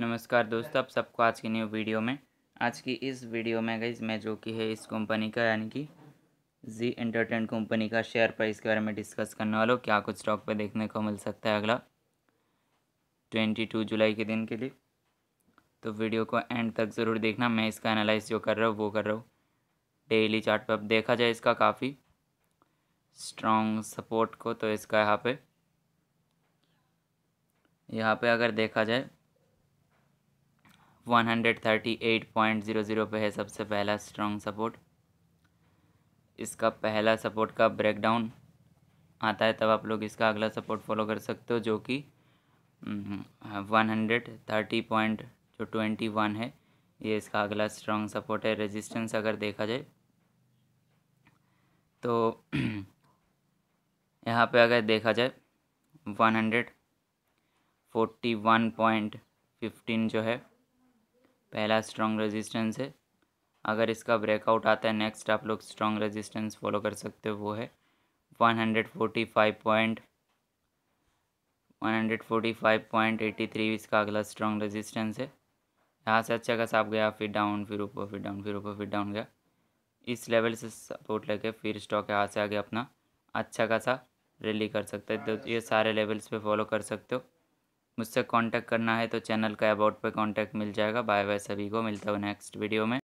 नमस्कार दोस्तों आप सबको आज की न्यू वीडियो में आज की इस वीडियो में गई मैं जो कि है इस कंपनी का यानी कि जी एंटरटेन कंपनी का शेयर प्राइस के बारे में डिस्कस करने वाला हूँ क्या कुछ स्टॉक पर देखने को मिल सकता है अगला ट्वेंटी टू जुलाई के दिन के लिए तो वीडियो को एंड तक ज़रूर देखना मैं इसका एनालाइज जो कर रहा हूँ वो कर रहा हूँ डेली चार्ट पर अब देखा जाए इसका काफ़ी स्ट्रॉन्ग सपोर्ट को तो इसका यहाँ पर यहाँ पे अगर देखा जाए 138.00 पे है सबसे पहला स्ट्रॉन्ग सपोर्ट इसका पहला सपोर्ट का ब्रेकडाउन आता है तब आप लोग इसका अगला सपोर्ट फॉलो कर सकते हो जो कि 130 हम्म, पॉइंट जो ट्वेंटी वन है ये इसका अगला स्ट्रॉन्ग सपोर्ट है रेजिस्टेंस अगर देखा जाए तो यहाँ पे अगर देखा जाए one hundred forty one point fifteen जो है पहला स्ट्रॉन्ग रेजिस्टेंस है अगर इसका ब्रेकआउट आता है नेक्स्ट आप लोग स्ट्रॉन्ग रेजिस्टेंस फॉलो कर सकते हो वो है one hundred forty five point one hundred forty five point eighty three इसका अगला स्ट्रॉन्ग रेजिस्टेंस है यहाँ से अच्छा खासा आप गया फिर डाउन फिर ऊपर फिर डाउन फिर ऊपर फिर डाउन गया इस लेवल से सपोर्ट लेके फिर स्टॉक यहाँ से आगे अपना अच्छा खासा रैली कर सकते हैं तो ये सारे लेवल्स पे फॉलो कर सकते हो मुझसे कांटेक्ट करना है तो चैनल का अबाउट पे कांटेक्ट मिल जाएगा बाय बाय सभी को मिलता हूँ नेक्स्ट वीडियो में